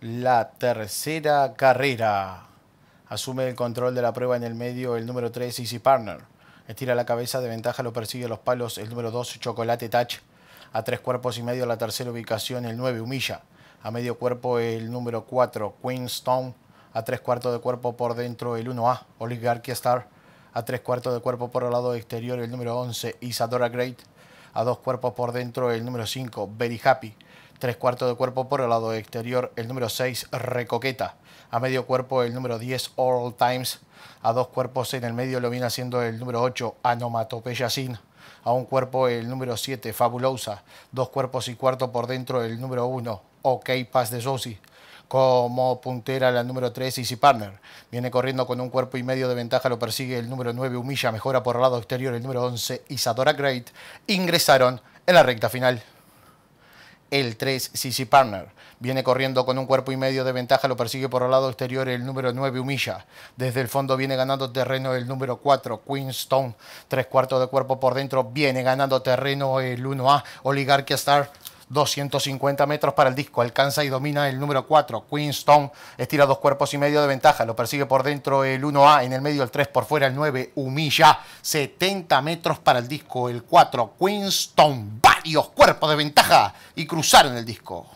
la tercera carrera. Asume el control de la prueba en el medio el número 3, Easy Partner. Estira la cabeza de ventaja, lo persigue los palos el número 2, Chocolate Touch. A tres cuerpos y medio la tercera ubicación, el 9, Humilla. A medio cuerpo el número 4, Queenstone. A tres cuartos de cuerpo por dentro el 1A, Oligarquia Star. A tres cuartos de cuerpo por el lado exterior el número 11, Isadora Great. A dos cuerpos por dentro el número 5, Very Happy. Tres cuartos de cuerpo por el lado exterior, el número 6, Recoqueta. A medio cuerpo, el número 10, All Times. A dos cuerpos en el medio lo viene haciendo el número 8, Anomatopeya Sin a un cuerpo el número 7, Fabulosa, dos cuerpos y cuarto por dentro el número uno, OK Paz de Josie. Como puntera la número 3, Easy Partner. Viene corriendo con un cuerpo y medio de ventaja, lo persigue el número 9, Humilla, mejora por el lado exterior el número 11, Isadora Great. Ingresaron en la recta final el 3 CC Partner. Viene corriendo con un cuerpo y medio de ventaja, lo persigue por el lado exterior el número 9 Humilla. Desde el fondo viene ganando terreno el número 4 Queenstone. Tres cuartos de cuerpo por dentro, viene ganando terreno el 1A Oligarquia Star. 250 metros para el disco, alcanza y domina el número 4, Queenstone, estira dos cuerpos y medio de ventaja, lo persigue por dentro el 1A, en el medio el 3, por fuera el 9, humilla, 70 metros para el disco, el 4, Queenstone, varios cuerpos de ventaja y cruzar en el disco.